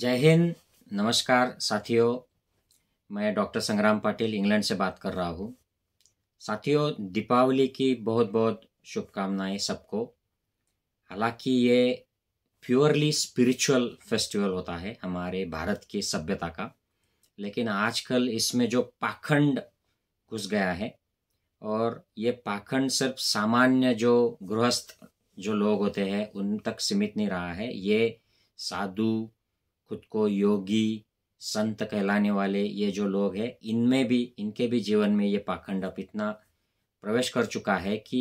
जय हिंद नमस्कार साथियों मैं डॉक्टर संग्राम पाटिल इंग्लैंड से बात कर रहा हूँ साथियों दीपावली की बहुत बहुत शुभकामनाएं सबको हालांकि ये प्योरली स्पिरिचुअल फेस्टिवल होता है हमारे भारत की सभ्यता का लेकिन आजकल इसमें जो पाखंड घुस गया है और ये पाखंड सिर्फ सामान्य जो गृहस्थ जो लोग होते हैं उन तक सीमित नहीं रहा है ये साधु खुद को योगी संत कहलाने वाले ये जो लोग हैं इनमें भी इनके भी जीवन में ये पाखंड अब इतना प्रवेश कर चुका है कि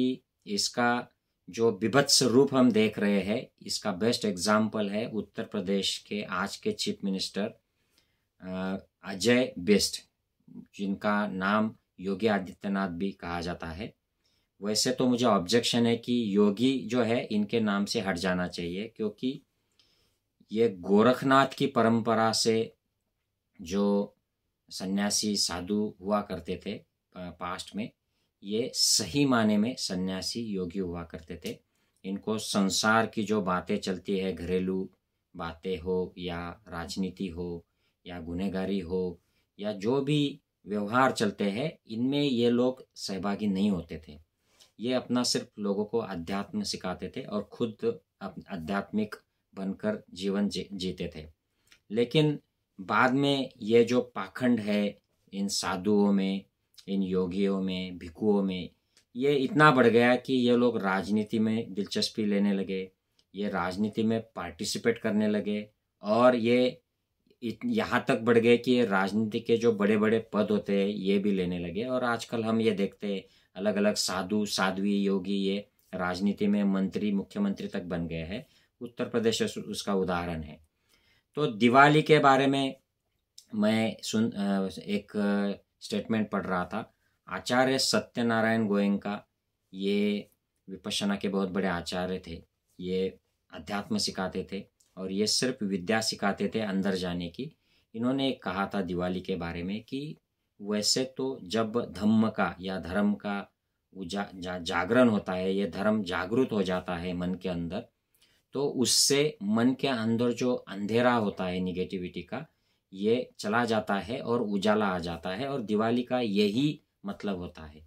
इसका जो विभत्स रूप हम देख रहे हैं इसका बेस्ट एग्जाम्पल है उत्तर प्रदेश के आज के चीफ मिनिस्टर अजय बेस्ट जिनका नाम योगी आदित्यनाथ भी कहा जाता है वैसे तो मुझे ऑब्जेक्शन है कि योगी जो है इनके नाम से हट जाना चाहिए क्योंकि ये गोरखनाथ की परंपरा से जो सन्यासी साधु हुआ करते थे पास्ट में ये सही माने में सन्यासी योगी हुआ करते थे इनको संसार की जो बातें चलती है घरेलू बातें हो या राजनीति हो या गुनेगारी हो या जो भी व्यवहार चलते हैं इनमें ये लोग सहभागी नहीं होते थे ये अपना सिर्फ लोगों को अध्यात्म सिखाते थे और खुद अध्यात्मिक बनकर जीवन जी, जीते थे लेकिन बाद में ये जो पाखंड है इन साधुओं में इन योगियों में भिकुओं में ये इतना बढ़ गया कि ये लोग राजनीति में दिलचस्पी लेने लगे ये राजनीति में पार्टिसिपेट करने लगे और ये यहाँ तक बढ़ गए कि ये राजनीति के जो बड़े बड़े पद होते हैं ये भी लेने लगे और आजकल हम ये देखते हैं अलग अलग साधु साध्वी योगी ये राजनीति में मंत्री मुख्यमंत्री तक बन गए हैं उत्तर प्रदेश उसका उदाहरण है तो दिवाली के बारे में मैं सुन एक स्टेटमेंट पढ़ रहा था आचार्य सत्यनारायण गोयंका ये विपसना के बहुत बड़े आचार्य थे ये अध्यात्म सिखाते थे और ये सिर्फ विद्या सिखाते थे अंदर जाने की इन्होंने कहा था दिवाली के बारे में कि वैसे तो जब धम्म का या धर्म का जा, जा, जागरण होता है ये धर्म जागृत हो जाता है मन के अंदर तो उससे मन के अंदर जो अंधेरा होता है निगेटिविटी का ये चला जाता है और उजाला आ जाता है और दिवाली का यही मतलब होता है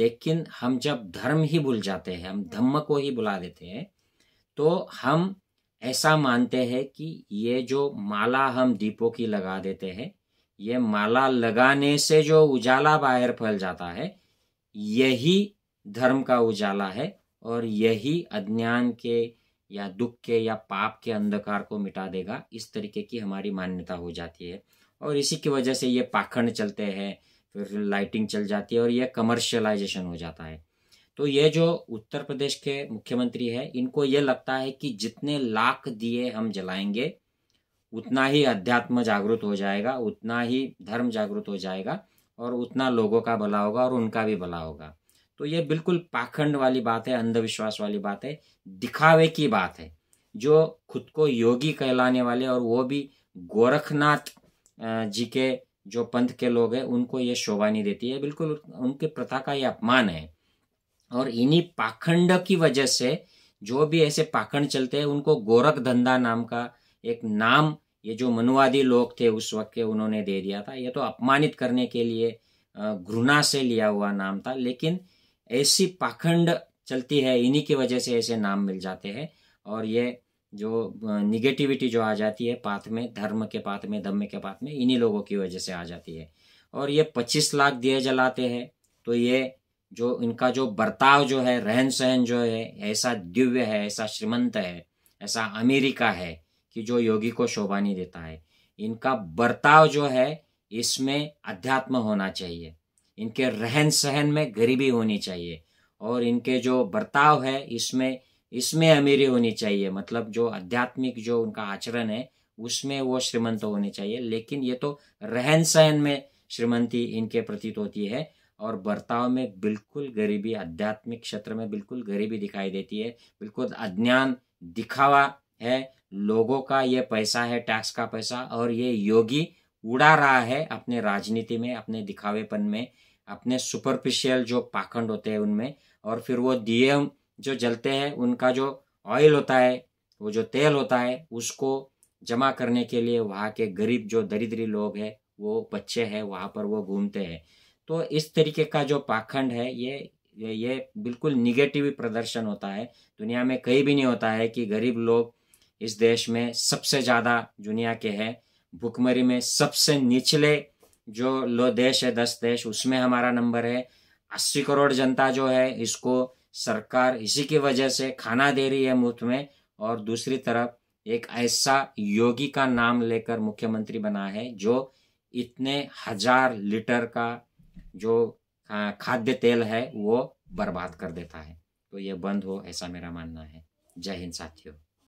लेकिन हम जब धर्म ही भूल जाते हैं हम धम्म को ही बुला देते हैं तो हम ऐसा मानते हैं कि ये जो माला हम दीपों की लगा देते हैं ये माला लगाने से जो उजाला बाहर फैल जाता है यही धर्म का उजाला है और यही अज्ञान के या दुख के या पाप के अंधकार को मिटा देगा इस तरीके की हमारी मान्यता हो जाती है और इसी की वजह से ये पाखंड चलते हैं फिर लाइटिंग चल जाती है और यह कमर्शियलाइजेशन हो जाता है तो ये जो उत्तर प्रदेश के मुख्यमंत्री है इनको ये लगता है कि जितने लाख दिए हम जलाएंगे उतना ही अध्यात्म जागृत हो जाएगा उतना ही धर्म जागृत हो जाएगा और उतना लोगों का भला होगा और उनका भी भला होगा तो ये बिल्कुल पाखंड वाली बात है अंधविश्वास वाली बात है दिखावे की बात है जो खुद को योगी कहलाने वाले और वो भी गोरखनाथ जी के जो पंथ के लोग हैं उनको ये शोभा नहीं देती है बिल्कुल उनके प्रथा का ये अपमान है और इन्हीं पाखंड की वजह से जो भी ऐसे पाखंड चलते हैं उनको गोरख धंधा नाम का एक नाम ये जो मनुवादी लोग थे उस वक्त के उन्होंने दे दिया था ये तो अपमानित करने के लिए घृणा से लिया हुआ नाम था लेकिन ऐसी पाखंड चलती है इन्हीं की वजह से ऐसे नाम मिल जाते हैं और ये जो निगेटिविटी जो आ जाती है पाथ में धर्म के पाथ में धम्म के पाथ में इन्हीं लोगों की वजह से आ जाती है और ये पच्चीस लाख दिए जलाते हैं तो ये जो इनका जो बर्ताव जो है रहन सहन जो है ऐसा दिव्य है ऐसा श्रीमंत है ऐसा अमेरिका है कि जो योगी को शोभा नहीं देता है इनका बर्ताव जो है इसमें अध्यात्म होना चाहिए इनके रहन सहन में गरीबी होनी चाहिए और इनके जो बर्ताव है इसमें इसमें अमीरी होनी चाहिए मतलब जो आध्यात्मिक जो उनका आचरण है उसमें वो श्रीमंत होने चाहिए लेकिन ये तो रहन सहन में श्रीमंती इनके प्रतीत होती है और बर्ताव में बिल्कुल गरीबी आध्यात्मिक क्षेत्र में बिल्कुल गरीबी दिखाई देती है बिल्कुल अज्ञान दिखावा है लोगों का ये पैसा है टैक्स का पैसा और ये योगी उड़ा रहा है अपने राजनीति में अपने दिखावेपन में अपने सुपरफिशियल जो पाखंड होते हैं उनमें और फिर वो दिए जो जलते हैं उनका जो ऑयल होता है वो जो तेल होता है उसको जमा करने के लिए वहाँ के गरीब जो दरिद्री लोग हैं वो बच्चे हैं वहाँ पर वो घूमते हैं तो इस तरीके का जो पाखंड है ये ये बिल्कुल निगेटिव प्रदर्शन होता है दुनिया में कहीं भी नहीं होता है कि गरीब लोग इस देश में सबसे ज़्यादा दुनिया के हैं भुखमरी में सबसे निचले जो लो देश है दस देश उसमें हमारा नंबर है अस्सी करोड़ जनता जो है इसको सरकार इसी की वजह से खाना दे रही है मुफ्त में और दूसरी तरफ एक ऐसा योगी का नाम लेकर मुख्यमंत्री बना है जो इतने हजार लीटर का जो खाद्य तेल है वो बर्बाद कर देता है तो ये बंद हो ऐसा मेरा मानना है जय हिंद साथियों